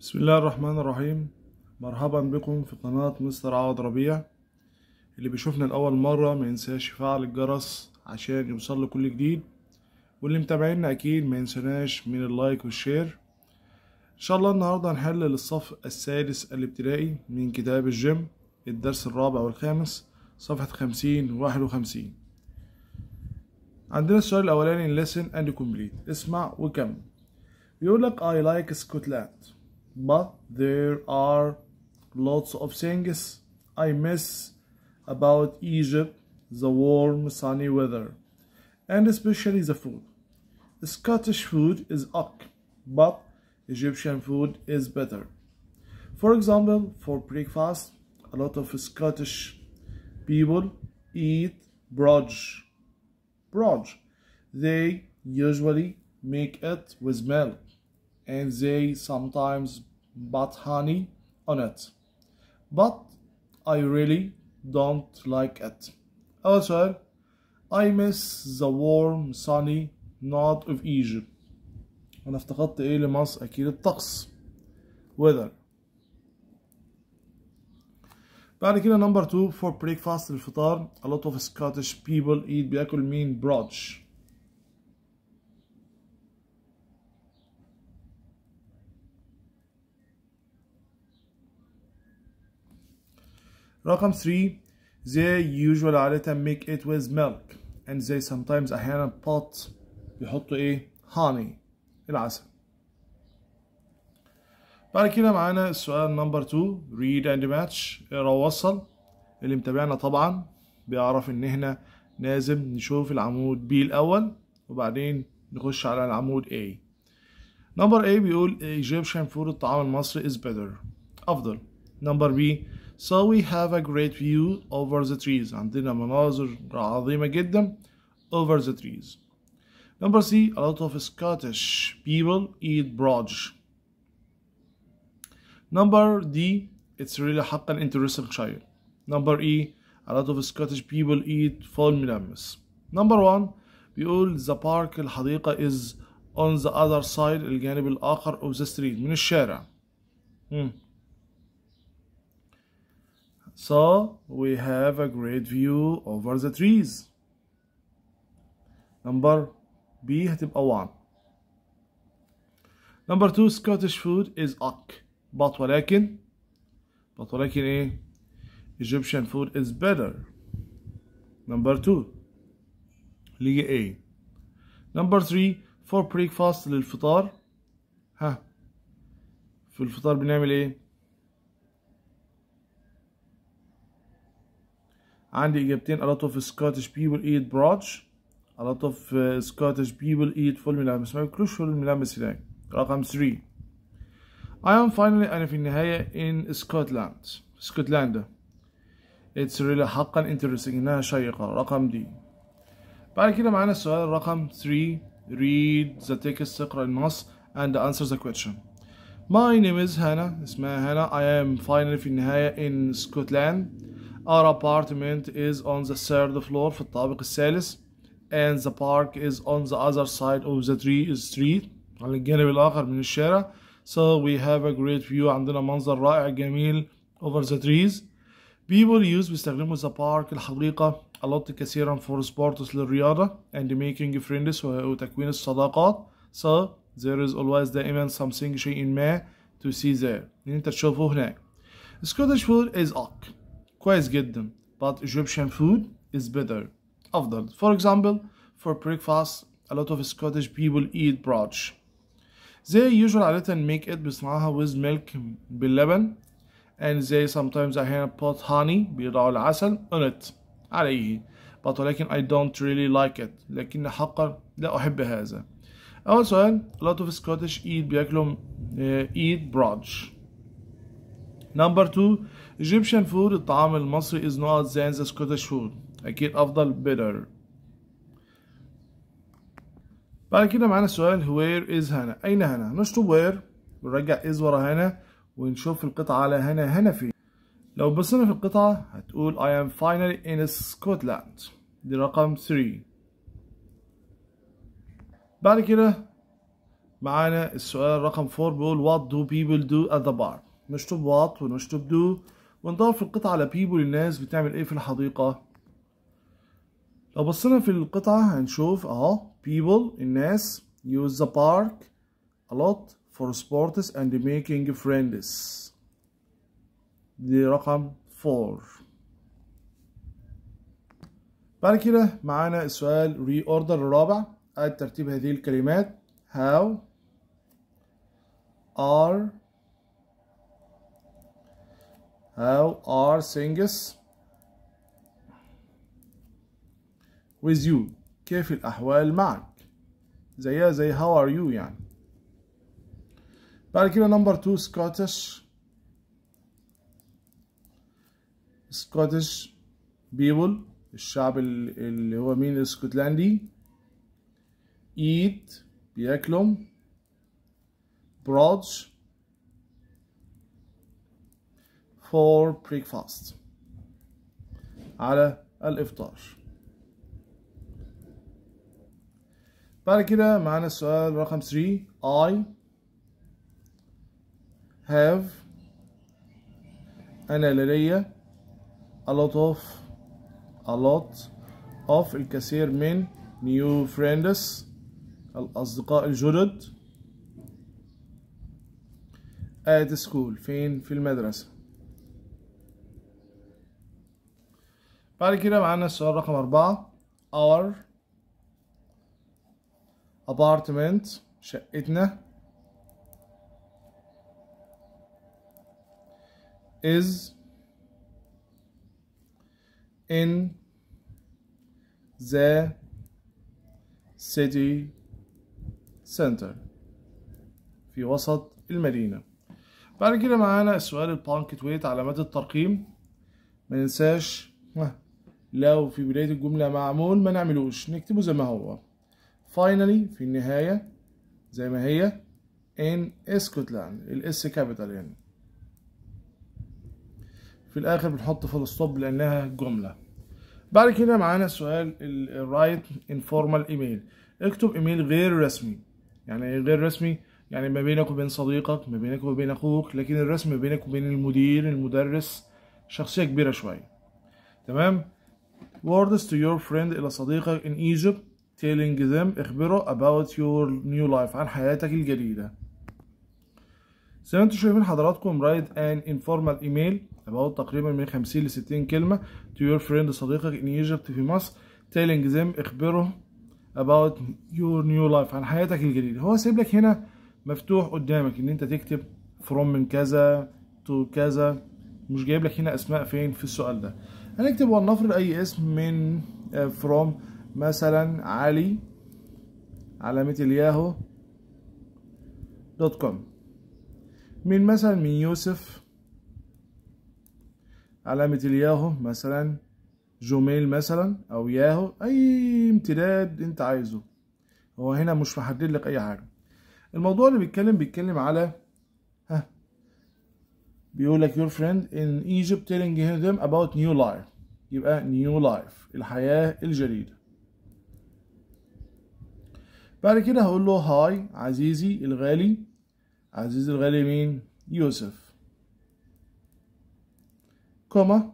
بسم الله الرحمن الرحيم مرحبا بكم في قناة مستر عوض ربيع اللي بيشوفنا لأول مرة ما ينساش يفعل الجرس عشان يوصل له كل جديد واللي متابعينا أكيد ما ينساناش من اللايك والشير إن شاء الله النهاردة هنحل للصف السادس الابتدائي من كتاب الجيم الدرس الرابع والخامس صفحة خمسين واحد وخمسين عندنا السؤال الأولاني lesson and complete اسمع وكمل بيقول لك I like Scotland but there are lots of things I miss about Egypt, the warm sunny weather, and especially the food. Scottish food is ok, but Egyptian food is better. For example, for breakfast, a lot of Scottish people eat broge. Broge. They usually make it with milk and they sometimes Bathani on it. But I really don't like it. Also, I miss the warm sunny north of Egypt. أنا افتقدت إيه لمصر أكيد الطقس. Weather. بعد كده نمبر 2 for breakfast الفطار a lot of Scottish people eat بياكل مين brunch رقم 3 they usually عادة make it with milk and they sometimes أحيانا pot بيحطوا إيه honey العسل بعد كده معانا السؤال نمبر 2 read and match اقرا ووصل اللي متابعنا طبعا بيعرف ان احنا لازم نشوف العمود B الاول وبعدين نخش على العمود A نمبر A بيقول Egyptian food الطعام المصري is better افضل نمبر B So we have a great view over the trees عندنا مناظر عظيمة جدا over the trees Number C a lot of Scottish people eat broch. Number D it's really حقا interesting child Number E a lot of Scottish people eat فول Number 1 بيقول the park الحديقة is on the other side الجانب الآخر of the street من الشارع مم. Hmm. So we have a great view over the trees. Number B هتبقى one. Number 2 Scottish food is ak. but ولكن but ولكن إيه Egyptian food is better. Number 2 اللي A. Number 3 for breakfast للفطار ها في الفطار بنعمل إيه عندي اجابتين a lot of Scottish people eat brooch a lot of Scottish people eat full ملمس ما بياكلوش فول ملمس هناك رقم 3 I am finally أنا في النهاية in Scotland اسكتلندا it's really حقا interesting إنها شيقة رقم دي بعد كده معانا السؤال رقم 3 read the text اقرأ النص and answer the question my name is Hannah اسمها Hannah I am finally في النهاية in Scotland Our apartment is on the third floor في الطابق الثالث and the park is on the other side of the tree street على الجانب الآخر من الشارع so we have a great view عندنا منظر رائع جميل over the trees people use بيستخدموا the park الحديقة a lot كثيرا for sports للرياضة and making friends وتكوين الصداقات so there is always دائما something شيء ما to see there ان انت تشوفه هناك Scottish food is oak كويس جدا but Egyptian food is better أفضل for example for breakfast a lot of Scottish people eat broch they usually عادة make it بصناعها with milk باللبن and they sometimes add put honey بيضعوا العسل on it عليه but ولكن I don't really like it لكن حقا لا أحب هذا أول سؤال a lot of Scottish eat بياكلوا uh, eat brooch نمبر 2 Egyptian food الطعام المصري is not than the Scottish food أكيد أفضل better بعد كده معانا سؤال where is هنا أين هنا نشطب where ونرجع is ورا هنا ونشوف القطعة على هنا هنا فين لو بصينا في القطعة هتقول I am finally in Scotland دي رقم 3 بعد كده معانا السؤال رقم 4 بيقول what do people do at the bar نشطب واط ونشطب دو ونضاف القطعة على بيبو للناس بتعمل ايه في الحديقة لو بصينا في القطعة هنشوف اهو people الناس use the park a lot for sports and making friends دي رقم 4 بعد كده معانا السؤال ري اوردر الرابع ترتيب هذه الكلمات how are how are things with you كيف الأحوال معك زيها زي how are you يعني بعد كده number two Scottish Scottish people الشعب اللي هو مين الاسكتلندي eat بياكلهم broads. for breakfast على الإفطار بعد كده معانا السؤال رقم 3 I have أنا لدي a lot of a lot of الكثير من new friends الأصدقاء الجدد at school فين في المدرسة بعد كده معانا السؤال رقم أربعة our apartment شقتنا is in the city center في وسط المدينة بعد كده معانا السؤال البانكت ويت علامات الترقيم مننساش لو في بداية الجملة معمول ما نعملوش نكتبه زي ما هو finally في النهاية زي ما هي in اسكتلاند الاس كابيتال يعني في الاخر بنحط فول ستوب لانها جملة بعد كده معانا سؤال الرايت انفورمال ايميل اكتب ايميل غير رسمي يعني ايه غير رسمي يعني ما بينك وبين صديقك ما بينك وبين اخوك لكن ما بينك وبين المدير المدرس شخصية كبيرة شوية تمام words to your friend إلى صديقك in Egypt telling them اخبره about your new life عن حياتك الجديدة زي ما انتم شايفين حضراتكم write an informal email about تقريبا من 50 ل 60 كلمة to your friend صديقك in Egypt في مصر telling them اخبره about your new life عن حياتك الجديدة هو سيب لك هنا مفتوح قدامك ان انت تكتب from من كذا to كذا مش جايب لك هنا اسماء فين في السؤال ده هنكتب ولنفرض اي اسم من فروم آه، مثلا علي علامة الياهو دوت كوم من مثلا من يوسف علامة الياهو مثلا جوميل مثلا او ياهو اي امتداد انت عايزه هو هنا مش محدد لك اي حاجة الموضوع اللي بيتكلم بيتكلم على بيقول لك your friend in Egypt telling him about new life يبقى new life الحياة الجديدة بعد كده هقول له هاي عزيزي الغالي عزيزي الغالي مين يوسف كوما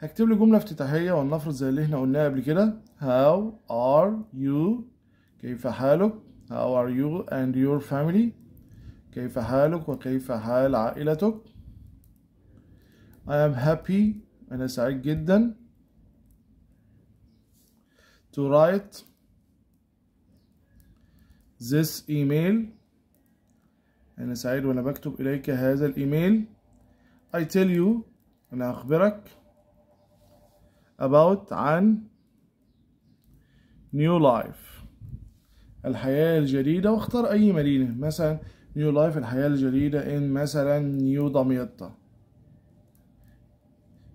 هكتب له جملة افتتاحية ولنفرض زي اللي احنا قلناها قبل كده how are you كيف حالك how are you and your family كيف حالك وكيف حال عائلتك I am happy أنا سعيد جدا to write this email أنا سعيد وأنا بكتب إليك هذا الإيميل I tell you أنا أخبرك about عن new life الحياة الجديدة واختار أي مدينة مثلا new life الحياة الجديدة إن مثلا نيو دمياط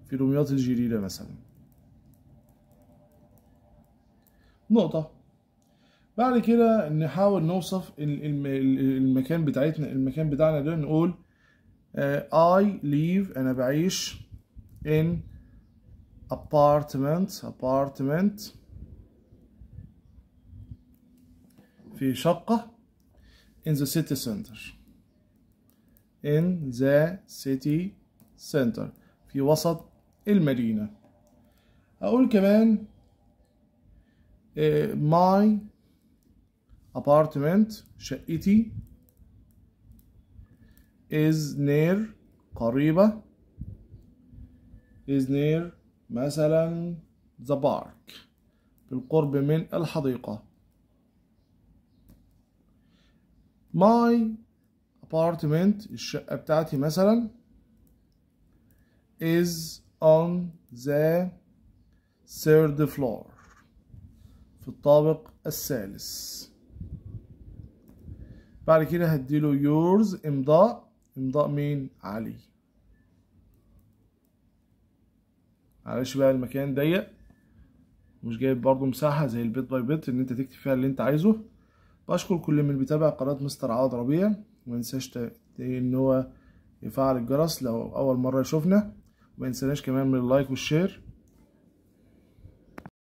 في دمياط الجليلة مثلا نقطة بعد كده نحاول نوصف المكان بتاعتنا المكان بتاعنا ده نقول آه، I live أنا بعيش in apartment apartment في شقة in the city center in the city center في وسط المدينة أقول كمان آه، my apartment شقتي is near قريبة is near مثلا the park بالقرب من الحديقة my apartment الشقة بتاعتي مثلا is on the third floor في الطابق الثالث بعد كده هديله yours امضاء امضاء مين علي معلش بقى المكان ضيق مش جايب برضه مساحة زي البيت باي بيت ان انت تكتب فيها اللي انت عايزه بشكر كل من بيتابع قناة مستر عوض ربيع ومنساش ان هو يفعل الجرس لو اول مرة يشوفنا وما ينساناش كمان من اللايك والشير